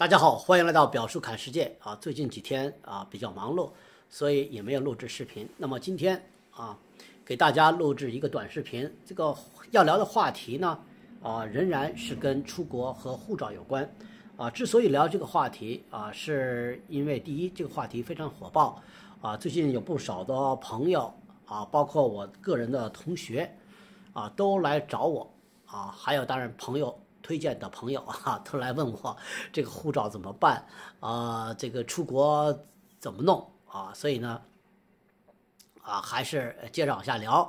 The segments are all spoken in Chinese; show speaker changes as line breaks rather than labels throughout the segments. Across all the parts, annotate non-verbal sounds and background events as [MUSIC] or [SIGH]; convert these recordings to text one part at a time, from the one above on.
大家好，欢迎来到表叔侃世界啊！最近几天啊比较忙碌，所以也没有录制视频。那么今天啊，给大家录制一个短视频。这个要聊的话题呢啊，仍然是跟出国和护照有关啊。之所以聊这个话题啊，是因为第一，这个话题非常火爆啊。最近有不少的朋友啊，包括我个人的同学啊，都来找我啊，还有当然朋友。推荐的朋友啊，[LAUGHS] 都来问我这个护照怎么办啊？这个出国怎么弄啊？所以呢，啊，还是接着往下聊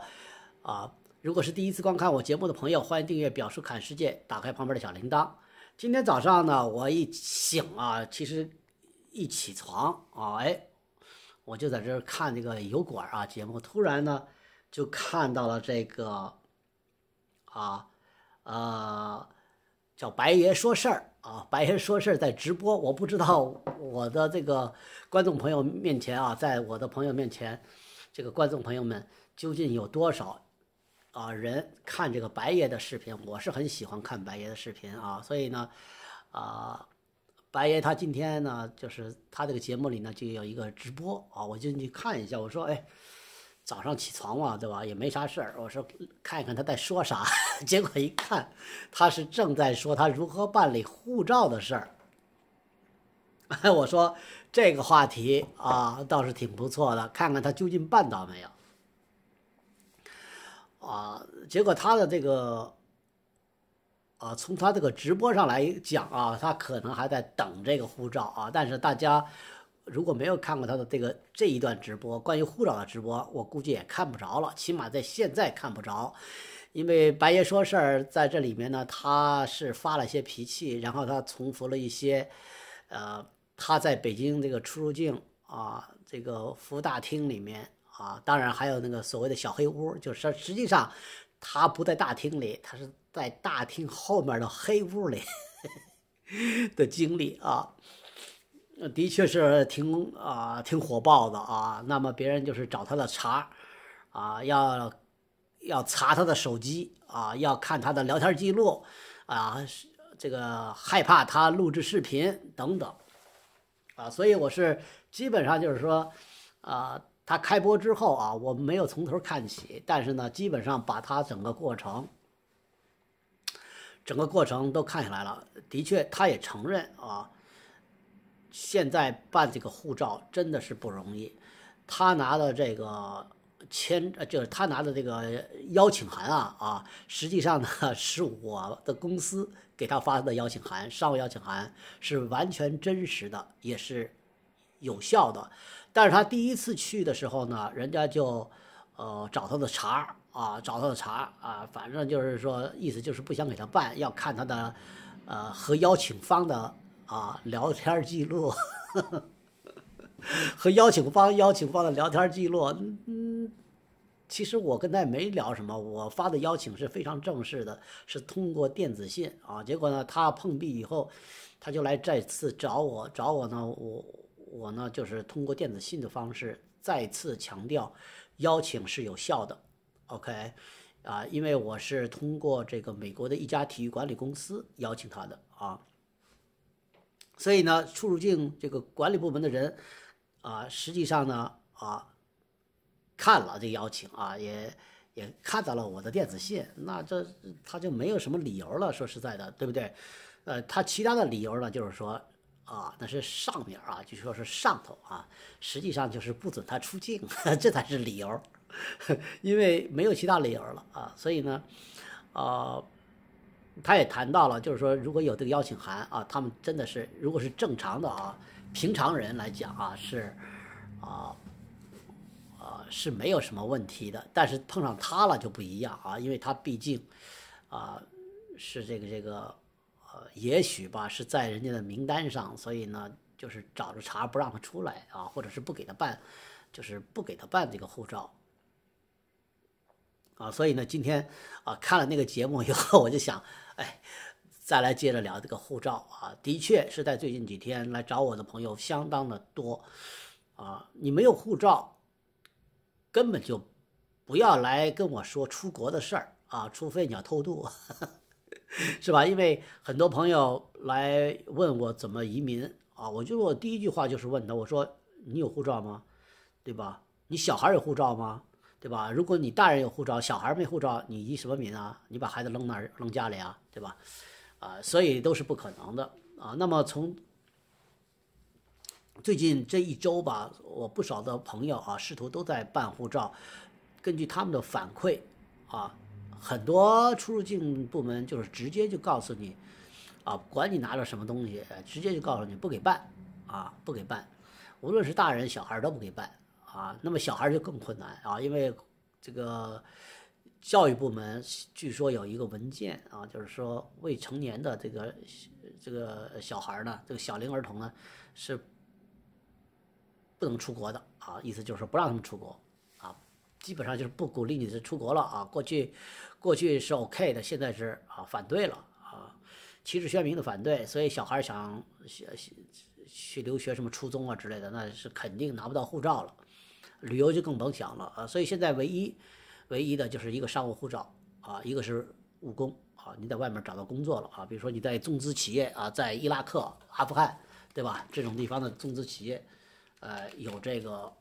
啊。如果是第一次观看我节目的朋友，欢迎订阅表叔侃世界，打开旁边的小铃铛。今天早上呢，我一醒啊，其实一起床啊，哎，我就在这看这个油管啊节目，突然呢就看到了这个啊，呃。叫白爷说事儿啊，白爷说事儿在直播，我不知道我的这个观众朋友面前啊，在我的朋友面前，这个观众朋友们究竟有多少啊人看这个白爷的视频？我是很喜欢看白爷的视频啊，所以呢，啊，白爷他今天呢，就是他这个节目里呢就有一个直播啊，我就去看一下，我说，哎。早上起床嘛，对吧？也没啥事儿。我说看看他在说啥，[LAUGHS] 结果一看，他是正在说他如何办理护照的事儿。[LAUGHS] 我说这个话题啊，倒是挺不错的，看看他究竟办到没有。啊，结果他的这个，啊，从他这个直播上来讲啊，他可能还在等这个护照啊，但是大家。如果没有看过他的这个这一段直播，关于护照的直播，我估计也看不着了。起码在现在看不着，因为白爷说事儿在这里面呢，他是发了些脾气，然后他重复了一些，呃，他在北京这个出入境啊，这个服务大厅里面啊，当然还有那个所谓的小黑屋，就是实际上他不在大厅里，他是在大厅后面的黑屋里，[LAUGHS] 的经历啊。的确是挺啊挺火爆的啊，那么别人就是找他的茬，啊要要查他的手机啊，要看他的聊天记录啊，这个害怕他录制视频等等，啊，所以我是基本上就是说，啊他开播之后啊，我没有从头看起，但是呢，基本上把他整个过程，整个过程都看下来了。的确，他也承认啊。现在办这个护照真的是不容易，他拿的这个签呃就是他拿的这个邀请函啊啊，实际上呢 [LAUGHS] 是我的公司给他发的邀请函，商务邀请函是完全真实的，也是有效的。但是他第一次去的时候呢，人家就呃找他的茬啊，找他的茬啊，反正就是说意思就是不想给他办，要看他的呃和邀请方的。啊，聊天记录和邀请方邀请方的聊天记录，嗯，其实我跟他也没聊什么，我发的邀请是非常正式的，是通过电子信啊。结果呢，他碰壁以后，他就来再次找我，找我呢，我我呢就是通过电子信的方式再次强调，邀请是有效的，OK，啊，因为我是通过这个美国的一家体育管理公司邀请他的啊。所以呢，出入境这个管理部门的人，啊，实际上呢，啊，看了这邀请啊，也也看到了我的电子信，那这他就没有什么理由了。说实在的，对不对？呃，他其他的理由呢，就是说，啊，那是上面啊，就说是上头啊，实际上就是不准他出境，[LAUGHS] 这才是理由，[LAUGHS] 因为没有其他理由了啊。所以呢，啊。他也谈到了，就是说，如果有这个邀请函啊，他们真的是，如果是正常的啊，平常人来讲啊，是，啊，啊是没有什么问题的。但是碰上他了就不一样啊，因为他毕竟，啊，是这个这个，呃，也许吧，是在人家的名单上，所以呢，就是找着茬不让他出来啊，或者是不给他办，就是不给他办这个护照。啊，所以呢，今天啊看了那个节目以后，我就想，哎，再来接着聊这个护照啊。的确是在最近几天来找我的朋友相当的多，啊，你没有护照，根本就不要来跟我说出国的事儿啊，除非你要偷渡，[LAUGHS] 是吧？因为很多朋友来问我怎么移民啊，我就我第一句话就是问他，我说你有护照吗？对吧？你小孩有护照吗？对吧？如果你大人有护照，小孩没护照，你移什么民啊？你把孩子扔哪儿？扔家里啊？对吧？啊，所以都是不可能的啊。那么从最近这一周吧，我不少的朋友啊，试图都在办护照。根据他们的反馈啊，很多出入境部门就是直接就告诉你啊，管你拿着什么东西，直接就告诉你不给办啊，不给办，无论是大人小孩都不给办。啊，那么小孩就更困难啊，因为这个教育部门据说有一个文件啊，就是说未成年的这个这个小孩呢，这个小龄儿童呢是不能出国的啊，意思就是不让他们出国啊，基本上就是不鼓励你是出国了啊。过去过去是 OK 的，现在是啊反对了啊，旗帜鲜明的反对，所以小孩想学学去留学什么初中啊之类的，那是肯定拿不到护照了。旅游就更甭想了啊！所以现在唯一、唯一的就是一个商务护照啊，一个是务工啊。你在外面找到工作了啊，比如说你在中资企业啊，在伊拉克、阿富汗，对吧？这种地方的中资企业，呃，有这个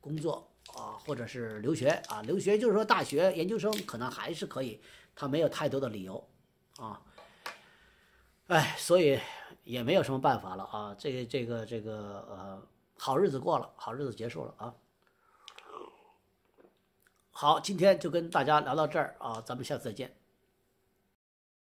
工作啊，或者是留学啊。留学就是说大学、研究生可能还是可以，他没有太多的理由啊。哎，所以也没有什么办法了啊。这、这个、这个，呃，好日子过了，好日子结束了啊。好，今天就跟大家聊到这儿啊，咱们下次再见。